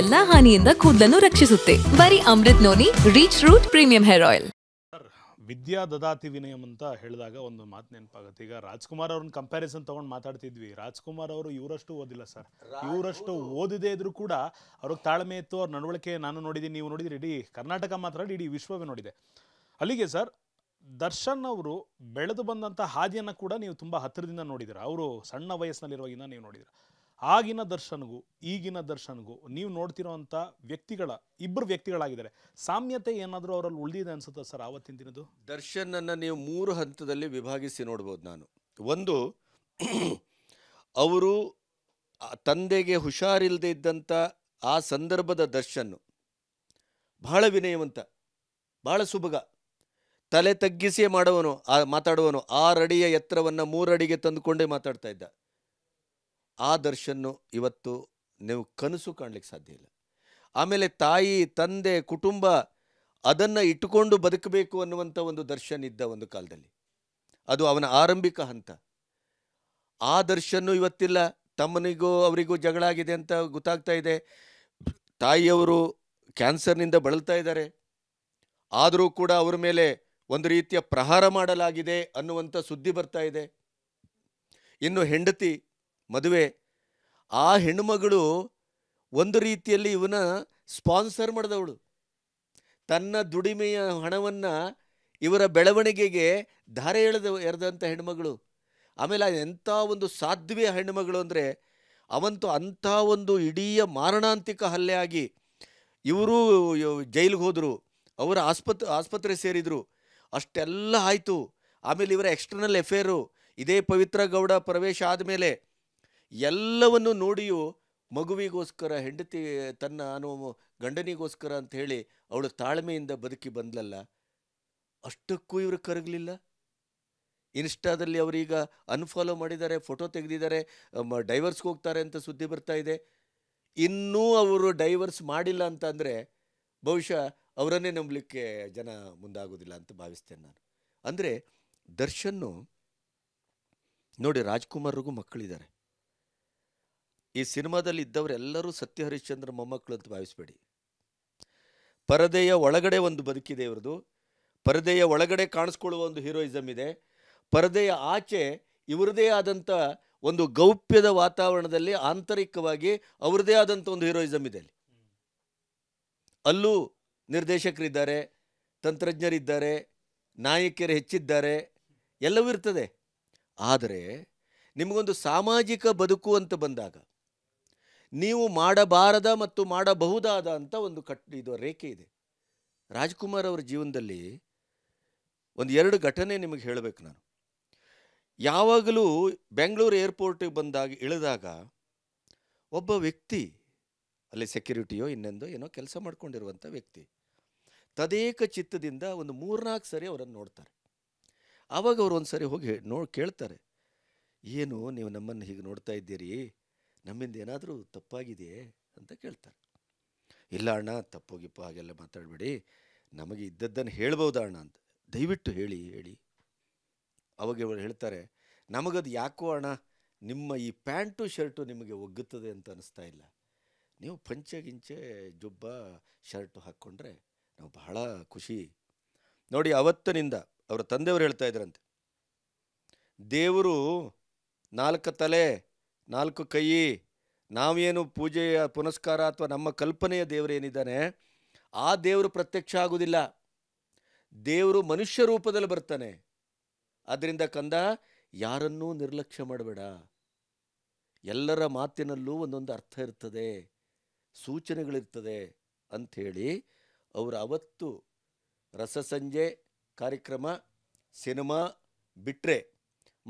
ಎಲ್ಲಾ ಹಾನಿಯಿಂದ ಕೂದಲನ್ನು ರಕ್ಷಿಸುತ್ತೆ ಬರೀ Amrut noni reach root premium hair oil ವಿದ್ಯಾ ದದಾತಿ ವಿನಯಂ ಅಂತ ಹೇಳಿದಾಗ ಒಂದು ಮಾತು ನೆನಪಾಗುತ್ತೆ ಈಗ ರಾಜ್ಕುಮಾರ್ ಅವ್ರನ್ನ ಕಂಪ್ಯಾರಿಸನ್ ತಗೊಂಡು ಮಾತಾಡ್ತಿದ್ವಿ ರಾಜ್ಕುಮಾರ್ ಅವರು ಇವರಷ್ಟು ಓದಿಲ್ಲ ಸರ್ ಇವರಷ್ಟು ಓದಿದೆ ಇದ್ರು ಕೂಡ ಅವ್ರಿಗೆ ತಾಳ್ಮೆ ಇತ್ತು ಅವ್ರ ನಡವಳಿಕೆ ನಾನು ನೋಡಿದ್ದೀನಿ ನೀವು ನೋಡಿದ್ರಿ ಇಡೀ ಕರ್ನಾಟಕ ಮಾತ್ರ ಇಡೀ ವಿಶ್ವವೇ ನೋಡಿದೆ ಅಲ್ಲಿಗೆ ಸರ್ ದರ್ಶನ್ ಅವರು ಬೆಳೆದು ಬಂದಂಥ ಹಾದಿಯನ್ನು ಕೂಡ ನೀವು ತುಂಬ ಹತ್ತಿರದಿಂದ ನೋಡಿದಿರ ಅವರು ಸಣ್ಣ ವಯಸ್ಸಿನಲ್ಲಿರುವಾಗಿಂದ ನೀವು ನೋಡಿದಿರ ಆಗಿನ ದರ್ಶನ್ಗೂ ಈಗಿನ ದರ್ಶನ್ಗೂ ನೀವು ನೋಡ್ತಿರೋ ವ್ಯಕ್ತಿಗಳ ಇಬ್ಬರು ವ್ಯಕ್ತಿಗಳಾಗಿದ್ದಾರೆ ಸಾಮ್ಯತೆ ಏನಾದರೂ ಅವರಲ್ಲಿ ಉಳಿದಿದೆ ಅನ್ಸುತ್ತೆ ಸರ್ ಆವತ್ತಿನ ದಿನದು ದರ್ಶನನ್ನು ನೀವು ಮೂರು ಹಂತದಲ್ಲಿ ವಿಭಾಗಿಸಿ ನೋಡ್ಬೋದು ನಾನು ಒಂದು ಅವರು ತಂದೆಗೆ ಹುಷಾರಿಲ್ಲದೆ ಇದ್ದಂಥ ಆ ಸಂದರ್ಭದ ದರ್ಶನ್ ಬಹಳ ವಿನಯವಂತ ಬಹಳ ಸುಭಗ ತಲೆ ತಗ್ಗಿಸಿಯೇ ಮಾಡುವನು ಆ ಮಾತಾಡುವನು ಆರಡಿಯ ಎತ್ತರವನ್ನು ಮೂರಡಿಗೆ ತಂದುಕೊಂಡೇ ಮಾತಾಡ್ತಾ ಇದ್ದ ಆ ದರ್ಶನ್ನು ಇವತ್ತು ನೀವು ಕನಸು ಕಾಣಲಿಕ್ಕೆ ಸಾಧ್ಯ ಇಲ್ಲ ಆಮೇಲೆ ತಾಯಿ ತಂದೆ ಕುಟುಂಬ ಅದನ್ನು ಇಟ್ಟುಕೊಂಡು ಬದುಕಬೇಕು ಅನ್ನುವಂಥ ಒಂದು ದರ್ಶನ್ ಇದ್ದ ಒಂದು ಕಾಲದಲ್ಲಿ ಅದು ಅವನ ಆರಂಭಿಕ ಹಂತ ಆ ದರ್ಶನ್ನು ಇವತ್ತಿಲ್ಲ ತಮ್ಮನಿಗೂ ಅವರಿಗೂ ಜಗಳ ಆಗಿದೆ ಅಂತ ಗೊತ್ತಾಗ್ತಾ ಇದೆ ತಾಯಿಯವರು ಕ್ಯಾನ್ಸರ್ನಿಂದ ಬಳಲ್ತಾ ಇದ್ದಾರೆ ಆದರೂ ಕೂಡ ಅವರ ಮೇಲೆ ಒಂದು ರೀತಿಯ ಪ್ರಹಾರ ಮಾಡಲಾಗಿದೆ ಅನ್ನುವಂಥ ಸುದ್ದಿ ಬರ್ತಾ ಇದೆ ಇನ್ನು ಹೆಂಡತಿ ಮದುವೆ ಆ ಹೆಣ್ಣುಮಗಳು ಒಂದು ರೀತಿಯಲ್ಲಿ ಇವನ ಸ್ಪಾನ್ಸರ್ ಮಾಡಿದವಳು ತನ್ನ ದುಡಿಮೆಯ ಹಣವನ್ನು ಇವರ ಬೆಳವಣಿಗೆಗೆ ಧಾರೆ ಎಳೆದ ಎರೆದಂಥ ಹೆಣ್ಮಗಳು ಆಮೇಲೆ ಎಂಥ ಒಂದು ಸಾಧ್ವಿಯ ಹೆಣ್ಣುಮಗಳು ಅಂದರೆ ಅವಂತೂ ಅಂಥ ಒಂದು ಇಡೀ ಮಾರಣಾಂತಿಕ ಹಲ್ಲೆ ಆಗಿ ಇವರು ಜೈಲಿಗೆ ಹೋದರು ಅವರ ಆಸ್ಪತ್ ಆಸ್ಪತ್ರೆ ಸೇರಿದರು ಅಷ್ಟೆಲ್ಲ ಆಯಿತು ಆಮೇಲೆ ಇವರ ಎಕ್ಸ್ಟರ್ನಲ್ ಎಫೇರು ಇದೇ ಪವಿತ್ರ ಗೌಡ ಪ್ರವೇಶ ಆದಮೇಲೆ ಎಲ್ಲವನ್ನು ನೋಡಿಯೂ ಮಗುವಿಗೋಸ್ಕರ ಹೆಂಡತಿ ತನ್ನ ಅನು ಗಂಡನಿಗೋಸ್ಕರ ಅಂತ ಹೇಳಿ ಅವಳು ತಾಳ್ಮೆಯಿಂದ ಬದುಕಿ ಬಂದ್ಲಲ್ಲ ಅಷ್ಟಕ್ಕೂ ಇವರು ಕರಗಲಿಲ್ಲ ಇನ್ಸ್ಟಾದಲ್ಲಿ ಅವರೀಗ ಅನ್ಫಾಲೋ ಮಾಡಿದ್ದಾರೆ ಫೋಟೋ ತೆಗೆದಿದ್ದಾರೆ ಡೈವರ್ಸ್ಗೆ ಹೋಗ್ತಾರೆ ಅಂತ ಸುದ್ದಿ ಬರ್ತಾ ಇದೆ ಇನ್ನೂ ಅವರು ಡೈವರ್ಸ್ ಮಾಡಿಲ್ಲ ಅಂದರೆ ಬಹುಶಃ ಅವರನ್ನೇ ನಂಬಲಿಕ್ಕೆ ಜನ ಮುಂದಾಗೋದಿಲ್ಲ ಅಂತ ಭಾವಿಸ್ತೇನೆ ನಾನು ಅಂದರೆ ದರ್ಶನ್ನು ನೋಡಿ ರಾಜ್ಕುಮಾರ್ರಿಗೂ ಮಕ್ಕಳಿದ್ದಾರೆ ಈ ಸಿನಿಮಾದಲ್ಲಿ ಇದ್ದವರೆಲ್ಲರೂ ಸತ್ಯ ಹರಿಶ್ಚಂದ್ರ ಮೊಮ್ಮಕ್ಕಳು ಅಂತ ಭಾವಿಸಬೇಡಿ ಪರದೆಯ ಒಳಗಡೆ ಒಂದು ಬದುಕಿದೆ ಇವ್ರದ್ದು ಪರದೆಯ ಒಳಗಡೆ ಕಾಣಿಸ್ಕೊಳ್ಳುವ ಒಂದು ಹೀರೋಯಿಸಮ್ ಇದೆ ಪರದೆಯ ಆಚೆ ಇವರದೇ ಆದಂಥ ಒಂದು ಗೌಪ್ಯದ ವಾತಾವರಣದಲ್ಲಿ ಆಂತರಿಕವಾಗಿ ಅವ್ರದೇ ಆದಂಥ ಒಂದು ಹೀರೋಯಿಸಮ್ ಇದೆ ಅಲ್ಲಿ ಅಲ್ಲೂ ನಿರ್ದೇಶಕರಿದ್ದಾರೆ ತಂತ್ರಜ್ಞರಿದ್ದಾರೆ ನಾಯಕಿಯರು ಹೆಚ್ಚಿದ್ದಾರೆ ಎಲ್ಲವೂ ಇರ್ತದೆ ಆದರೆ ನಿಮಗೊಂದು ಸಾಮಾಜಿಕ ಬದುಕು ಅಂತ ಬಂದಾಗ ನೀವು ಮಾಡಬಾರದ ಮತ್ತು ಮಾಡಬಹುದಾದ ಅಂತ ಒಂದು ಕಟ್ ಇದು ರೇಖೆ ಇದೆ ರಾಜ್ಕುಮಾರ್ ಅವರ ಜೀವನದಲ್ಲಿ ಒಂದು ಎರಡು ಘಟನೆ ನಿಮಗೆ ಹೇಳಬೇಕು ನಾನು ಯಾವಾಗಲೂ ಬೆಂಗಳೂರು ಏರ್ಪೋರ್ಟಿಗೆ ಬಂದಾಗ ಇಳಿದಾಗ ಒಬ್ಬ ವ್ಯಕ್ತಿ ಅಲ್ಲಿ ಸೆಕ್ಯೂರಿಟಿಯೋ ಇನ್ನೊಂದು ಏನೋ ಕೆಲಸ ಮಾಡಿಕೊಂಡಿರುವಂಥ ವ್ಯಕ್ತಿ ತದೇಕ ಚಿತ್ತದಿಂದ ಒಂದು ಮೂರ್ನಾಲ್ಕು ಸರಿ ಅವರನ್ನು ನೋಡ್ತಾರೆ ಆವಾಗ ಅವರು ಒಂದು ಸರಿ ಹೋಗಿ ನೋ ಕೇಳ್ತಾರೆ ಏನು ನೀವು ನಮ್ಮನ್ನು ಹೀಗೆ ನೋಡ್ತಾ ಇದ್ದೀರಿ ನಮ್ಮಿಂದ ಏನಾದರೂ ತಪ್ಪಾಗಿದೆಯೇ ಅಂತ ಕೇಳ್ತಾರೆ ಇಲ್ಲ ಅಣ್ಣ ತಪ್ಪೋಗಿಪ್ಪ ಹಾಗೆಲ್ಲ ಮಾತಾಡಬೇಡಿ ನಮಗೆ ಇದ್ದದ್ದನ್ನು ಹೇಳ್ಬೋದ ಅಣ್ಣ ಅಂತ ದಯವಿಟ್ಟು ಹೇಳಿ ಹೇಳಿ ಅವಾಗ ಇವರು ಹೇಳ್ತಾರೆ ನಮಗದು ಯಾಕೋ ಅಣ್ಣ ನಿಮ್ಮ ಈ ಪ್ಯಾಂಟು ಶರ್ಟು ನಿಮಗೆ ಒಗ್ಗುತ್ತದೆ ಅಂತ ಅನ್ನಿಸ್ತಾ ಇಲ್ಲ ನೀವು ಪಂಚೆ ಗಿಂಚೆ ಜುಬ್ಬ ಶರ್ಟು ಹಾಕ್ಕೊಂಡ್ರೆ ನಾವು ಬಹಳ ಖುಷಿ ನೋಡಿ ಅವತ್ತಿನಿಂದ ಅವರ ತಂದೆಯವರು ಹೇಳ್ತಾ ಇದ್ರಂತೆ ದೇವರು ನಾಲ್ಕು ತಲೆ ನಾಲ್ಕು ಕೈ ನಾವೇನು ಪೂಜೆಯ ಪುನಸ್ಕಾರ ಅಥವಾ ನಮ್ಮ ಕಲ್ಪನೆಯ ದೇವರೇನಿದ್ದಾನೆ ಆ ದೇವರು ಪ್ರತ್ಯಕ್ಷ ಆಗುವುದಿಲ್ಲ ದೇವರು ಮನುಷ್ಯ ರೂಪದಲ್ಲಿ ಬರ್ತಾನೆ ಅದರಿಂದ ಕಂದ ಯಾರನ್ನೂ ನಿರ್ಲಕ್ಷ್ಯ ಮಾಡಬೇಡ ಎಲ್ಲರ ಮಾತಿನಲ್ಲೂ ಒಂದೊಂದು ಅರ್ಥ ಇರ್ತದೆ ಸೂಚನೆಗಳಿರ್ತದೆ ಅಂಥೇಳಿ ಅವರು ಅವತ್ತು ರಸಸಂಜೆ ಕಾರ್ಯಕ್ರಮ ಸಿನಿಮಾ ಬಿಟ್ಟರೆ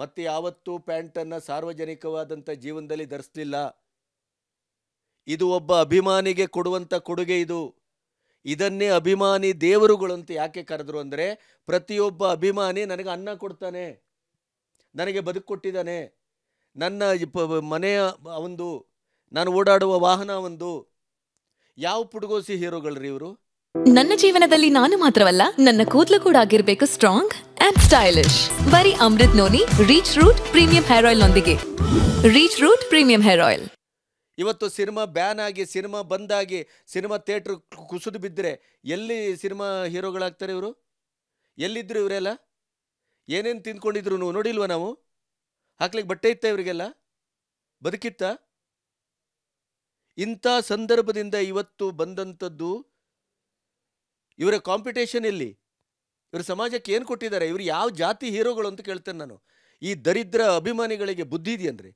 ಮತ್ತೆ ಯಾವತ್ತೂ ಪ್ಯಾಂಟನ್ನು ಸಾರ್ವಜನಿಕವಾದಂಥ ಜೀವನದಲ್ಲಿ ಧರಿಸಲಿಲ್ಲ ಇದು ಒಬ್ಬ ಅಭಿಮಾನಿಗೆ ಕೊಡುವಂಥ ಕೊಡುಗೆ ಇದು ಇದನ್ನೇ ಅಭಿಮಾನಿ ದೇವರುಗಳು ಅಂತ ಯಾಕೆ ಕರೆದ್ರು ಅಂದರೆ ಪ್ರತಿಯೊಬ್ಬ ಅಭಿಮಾನಿ ನನಗೆ ಅನ್ನ ಕೊಡ್ತಾನೆ ನನಗೆ ಬದುಕು ಕೊಟ್ಟಿದ್ದಾನೆ ನನ್ನ ಮನೆಯ ಒಂದು ನಾನು ಓಡಾಡುವ ವಾಹನ ಒಂದು ಯಾವ ಪುಡುಗೋಸಿ ಹೀರೋಗಳ್ರಿ ಇವರು ನನ್ನ ಜೀವನದಲ್ಲಿ ನಾನು ಮಾತ್ರವಲ್ಲ ನನ್ನ ಕೂದಲು ಕೂಡ ಆಗಿರ್ಬೇಕು ಸ್ಟ್ರಾಂಗ್ ಅಂಡ್ ಸ್ಟೈಲಿಶ್ ಬರೀ Amrut noni reach root premium hair oil ನೊಂದಿಗೆ reach root premium hair oil ಇವತ್ತು ಸಿನಿಮಾ ಬ್ಯಾನ್ ಆಗಿ ಸಿನಿಮಾ ಬಂದಾಗಿ ಸಿನಿಮಾ ಥಿಯೇಟರ್ ಕುಸಿದು ಬಿದ್ದರೆ ಎಲ್ಲಿ ಸಿನಿಮಾ ಹೀರೋಗಳಾಗ್ತಾರೆ ಇವರು ಎಲ್ಲಿದ್ದರು ಇವರೆಲ್ಲ ಏನೇನು ತಿಂದ್ಕೊಂಡಿದ್ರು ನೋಡಿಲ್ವ ನಾವು ಹಾಕ್ಲಿಕ್ಕೆ ಬಟ್ಟೆ ಇತ್ತ ಇವರಿಗೆಲ್ಲ ಬದುಕಿತ್ತ ಇಂಥ ಸಂದರ್ಭದಿಂದ ಇವತ್ತು ಬಂದಂಥದ್ದು ಇವರ ಕಾಂಪಿಟೇಷನ್ ಎಲ್ಲಿ ಇವರು ಸಮಾಜಕ್ಕೆ ಏನು ಕೊಟ್ಟಿದ್ದಾರೆ ಇವರು ಯಾವ ಜಾತಿ ಹೀರೋಗಳು ಅಂತ ಕೇಳ್ತೇನೆ ನಾನು ಈ ದರಿದ್ರ ಅಭಿಮಾನಿಗಳಿಗೆ ಬುದ್ಧಿ ಇದೆಯಂದ್ರೆ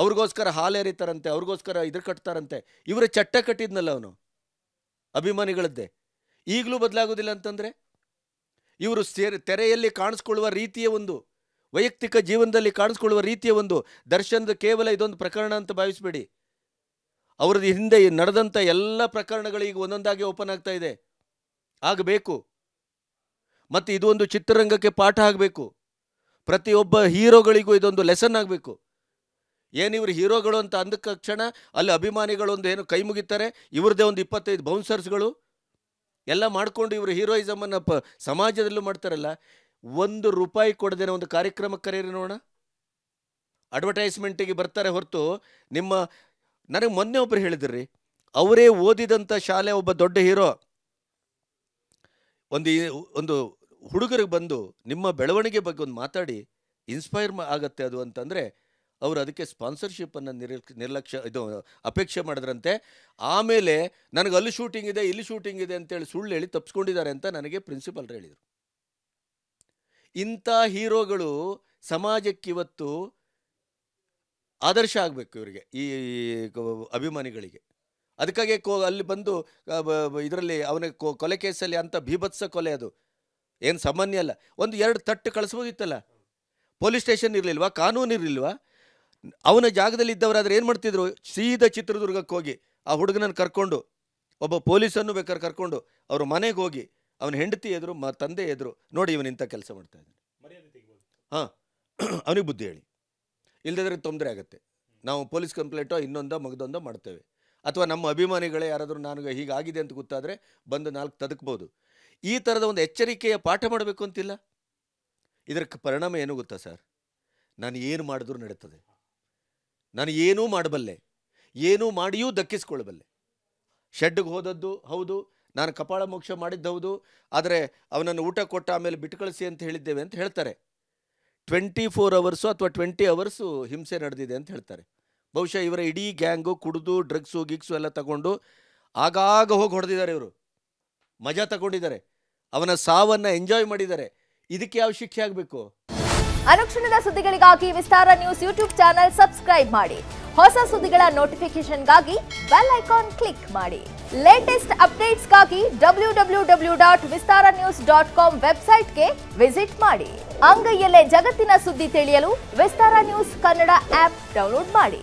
ಅವ್ರಿಗೋಸ್ಕರ ಹಾಲೆರಿತಾರಂತೆ ಅವ್ರಿಗೋಸ್ಕರ ಇದ್ರ ಕಟ್ತಾರಂತೆ ಇವರ ಚಟ್ಟ ಕಟ್ಟಿದ್ನಲ್ಲ ಅವನು ಅಭಿಮಾನಿಗಳದ್ದೇ ಈಗಲೂ ಬದಲಾಗೋದಿಲ್ಲ ಅಂತಂದರೆ ಇವರು ಸೇರ್ ತೆರೆಯಲ್ಲಿ ಕಾಣಿಸ್ಕೊಳ್ಳುವ ರೀತಿಯ ಒಂದು ವೈಯಕ್ತಿಕ ಜೀವನದಲ್ಲಿ ಕಾಣಿಸ್ಕೊಳ್ಳುವ ರೀತಿಯ ಒಂದು ದರ್ಶನದ ಕೇವಲ ಇದೊಂದು ಪ್ರಕರಣ ಅಂತ ಭಾವಿಸ್ಬೇಡಿ ಅವ್ರದ್ದು ಹಿಂದೆ ನಡೆದಂಥ ಎಲ್ಲ ಪ್ರಕರಣಗಳು ಈಗ ಒಂದೊಂದಾಗಿ ಓಪನ್ ಆಗ್ತಾ ಇದೆ ಆಗಬೇಕು ಮತ್ತು ಇದು ಒಂದು ಚಿತ್ರರಂಗಕ್ಕೆ ಪಾಠ ಆಗಬೇಕು ಪ್ರತಿಯೊಬ್ಬ ಹೀರೋಗಳಿಗೂ ಇದೊಂದು ಲೆಸನ್ ಆಗಬೇಕು ಏನು ಇವರು ಹೀರೋಗಳು ಅಂತ ಅಂದ ತಕ್ಷಣ ಅಲ್ಲಿ ಒಂದು ಏನು ಕೈ ಮುಗಿತಾರೆ ಇವ್ರದ್ದೇ ಒಂದು ಇಪ್ಪತ್ತೈದು ಬೌನ್ಸರ್ಸ್ಗಳು ಎಲ್ಲ ಮಾಡಿಕೊಂಡು ಇವರು ಹೀರೋಯಿಸಮನ್ನು ಪ ಸಮಾಜದಲ್ಲೂ ಮಾಡ್ತಾರಲ್ಲ ಒಂದು ರೂಪಾಯಿ ಕೊಡದೇನೋ ಒಂದು ಕಾರ್ಯಕ್ರಮ ಕರೀರಿ ನೋಡೋಣ ಅಡ್ವರ್ಟೈಸ್ಮೆಂಟಿಗೆ ಬರ್ತಾರೆ ಹೊರತು ನಿಮ್ಮ ನನಗೆ ಮೊನ್ನೆ ಒಬ್ಬರು ಹೇಳಿದ್ರಿ ಅವರೇ ಓದಿದಂಥ ಶಾಲೆ ಒಬ್ಬ ದೊಡ್ಡ ಹೀರೋ ಒಂದು ಒಂದು ಹುಡುಗರಿಗೆ ಬಂದು ನಿಮ್ಮ ಬೆಳವಣಿಗೆ ಬಗ್ಗೆ ಒಂದು ಮಾತಾಡಿ ಇನ್ಸ್ಪೈರ್ ಆಗುತ್ತೆ ಅದು ಅಂತಂದರೆ ಅವರು ಅದಕ್ಕೆ ಸ್ಪಾನ್ಸರ್ಶಿಪ್ಪನ್ನು ನಿರ್ ನಿರ್ಲಕ್ಷ್ಯ ಇದು ಅಪೇಕ್ಷೆ ಮಾಡಿದ್ರಂತೆ ಆಮೇಲೆ ನನಗೆ ಅಲ್ಲಿ ಶೂಟಿಂಗ್ ಇದೆ ಇಲ್ಲಿ ಶೂಟಿಂಗ್ ಇದೆ ಅಂತೇಳಿ ಸುಳ್ಳು ಹೇಳಿ ತಪ್ಪಿಸ್ಕೊಂಡಿದ್ದಾರೆ ಅಂತ ನನಗೆ ಪ್ರಿನ್ಸಿಪಲ್ರು ಹೇಳಿದರು ಇಂಥ ಹೀರೋಗಳು ಸಮಾಜಕ್ಕಿವತ್ತು ಆದರ್ಶ ಆಗಬೇಕು ಇವರಿಗೆ ಈ ಅಭಿಮಾನಿಗಳಿಗೆ ಅದಕ್ಕಾಗಿ ಕೋ ಅಲ್ಲಿ ಬಂದು ಇದರಲ್ಲಿ ಅವನ ಕೊಲೆ ಕೇಸಲ್ಲಿ ಅಂಥ ಭೀಭತ್ಸ ಕೊಲೆ ಅದು ಏನು ಸಾಮಾನ್ಯ ಅಲ್ಲ ಒಂದು ಎರಡು ತಟ್ಟು ಕಳಿಸ್ಬೋದಿತ್ತಲ್ಲ ಪೊಲೀಸ್ ಸ್ಟೇಷನ್ ಇರಲಿಲ್ವಾ ಕಾನೂನು ಇರಲಿಲ್ವಾ ಅವನ ಜಾಗದಲ್ಲಿ ಇದ್ದವರಾದ್ರೆ ಏನು ಮಾಡ್ತಿದ್ರು ಸೀದಾ ಚಿತ್ರದುರ್ಗಕ್ಕೆ ಹೋಗಿ ಆ ಹುಡುಗನನ್ನು ಕರ್ಕೊಂಡು ಒಬ್ಬ ಪೊಲೀಸನ್ನು ಬೇಕಾದ್ರೆ ಕರ್ಕೊಂಡು ಅವ್ರ ಮನೆಗೆ ಹೋಗಿ ಅವನ ಹೆಂಡತಿ ಎದುರು ಮ ತಂದೆ ಎದುರು ನೋಡಿ ಇವನು ಇಂಥ ಕೆಲಸ ಮಾಡ್ತಾ ಇದ್ದಾನೆ ಹಾಂ ಅವನಿಗೆ ಬುದ್ಧಿ ಹೇಳಿ ಇಲ್ಲದಿದ್ರೆ ತೊಂದರೆ ಆಗುತ್ತೆ ನಾವು ಪೊಲೀಸ್ ಕಂಪ್ಲೇಂಟೋ ಇನ್ನೊಂದೋ ಮಗದೊಂದೋ ಮಾಡ್ತೇವೆ ಅಥವಾ ನಮ್ಮ ಅಭಿಮಾನಿಗಳೇ ಯಾರಾದರೂ ನನಗೆ ಹೀಗಾಗಿದೆ ಅಂತ ಗೊತ್ತಾದರೆ ಬಂದು ನಾಲ್ಕು ತದಕ್ಬೋದು ಈ ಥರದ ಒಂದು ಎಚ್ಚರಿಕೆಯ ಪಾಠ ಮಾಡಬೇಕು ಅಂತಿಲ್ಲ ಇದರ ಪರಿಣಾಮ ಏನು ಗೊತ್ತಾ ಸರ್ ನಾನು ಏನು ಮಾಡಿದ್ರೂ ನಡೀತದೆ ನಾನು ಏನೂ ಮಾಡಬಲ್ಲೆ ಏನೂ ಮಾಡಿಯೂ ದಕ್ಕಿಸ್ಕೊಳ್ಬಲ್ಲೆ ಶೆಡ್ಗೆ ಹೋದದ್ದು ಹೌದು ನಾನು ಕಪಾಳ ಮೋಕ್ಷ ಮಾಡಿದ್ದು ಹೌದು ಆದರೆ ಅವನನ್ನು ಊಟ ಕೊಟ್ಟ ಆಮೇಲೆ ಬಿಟ್ಕಳಿಸಿ ಅಂತ ಹೇಳಿದ್ದೇವೆ ಅಂತ ಹೇಳ್ತಾರೆ ಟ್ವೆಂಟಿ ಫೋರ್ ಅವರ್ಸು ಅಥವಾ ಟ್ವೆಂಟಿ ಅವರ್ಸು ಹಿಂಸೆ ನಡೆದಿದೆ ಅಂತ ಹೇಳ್ತಾರೆ ಬಹುಶಃ ಇವರ ಇಡೀ ಗ್ಯಾಂಗು ಕುಡಿದು ಡ್ರಗ್ಸು ಗಿಗ್ಸು ಎಲ್ಲ ತಗೊಂಡು ಆಗಾಗ ಹೋಗಿ ಹೊಡೆದಿದ್ದಾರೆ ಇವರು ಮಜಾ ತಗೊಂಡಿದ್ದಾರೆ ಅವನ ಸಾವನ್ನು ಎಂಜಾಯ್ ಮಾಡಿದ್ದಾರೆ ಇದಕ್ಕೆ ಯಾವ ಶಿಕ್ಷೆ ಆಗಬೇಕು ಅನುಕ್ಷಣದ ಸುದ್ದಿಗಳಿಗಾಗಿ Vistara news YouTube channel subscribe ಮಾಡಿ ಹೊಸ ಸುದ್ದಿಗಳ ನೋಟಿಫಿಕೇಶನ್ಗಾಗಿ ಬೆಲ್ ಐಕಾನ್ ಕ್ಲಿಕ್ ಮಾಡಿ ಲೇಟೆಸ್ಟ್ ಅಪ್ಡೇಟ್ಸ್ಗಾಗಿ W W W dot Vistara news dot com ವೆಬ್ಸೈಟ್ಗೆ ವಿಸಿಟ್ ಮಾಡಿ ಅಂಗೈಯಲ್ಲೇ ಜಗತ್ತಿನ ಸುದ್ದಿ ತಿಳಿಯಲು Vistara news Kannada app download ಮಾಡಿ